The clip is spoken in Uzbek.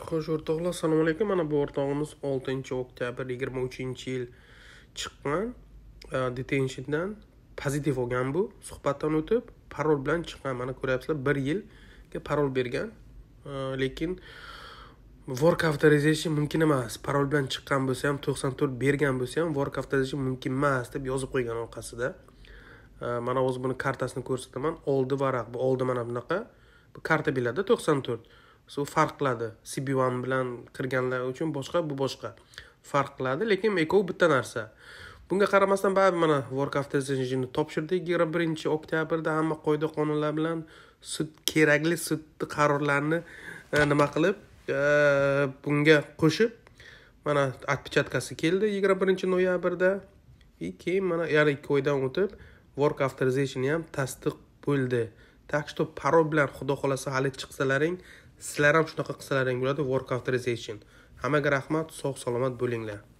xo'sh o'rtoqlar assalomu alaykum mana bu o'rtog'imiz oltinchi oktyabr yigirma uchinchi yil chiqqan detenshindan pozitiv olgan bu suhbatdan o'tib parol bilan chiqqan mana ko'ryapsizlar bir yilga parol bergan lekin work authorization mumkin emas parol bilan chiqqan bo'lsa ham to'qson to'rt bergan bo'lsa ham work authorization mumkin emas deb yozib qo'ygan orqasida mana hozir buni kartasini ko'rsataman oldi varaq bu oldi mana bunaqa bu karta biladida to'qson to'rt suv farq qiladi cb one bilan kirganlar uchun boshqa bu boshqa farq qiladi lekin ikkovi bitta narsa bunga qaramasdan baribir mana work after engine topshirdik yigirma birinchi oktyabrda hamma qoida qonunlar bilan sud kerakli sudni qarorlarini e, nima qilib e, bunga qo'shib mana отпечаткасы keldi yigirma birinchi noyabrda и keyin mana yana ikki oydan o'tib work authorization ham tasdiq bo'ldi так что parol bilan xudo xohlasa hali chiqsalaring sizlar ham shunaqa qilsalaring bo'ladi work authorization hammaga rahmat sog' salomat bo'linglar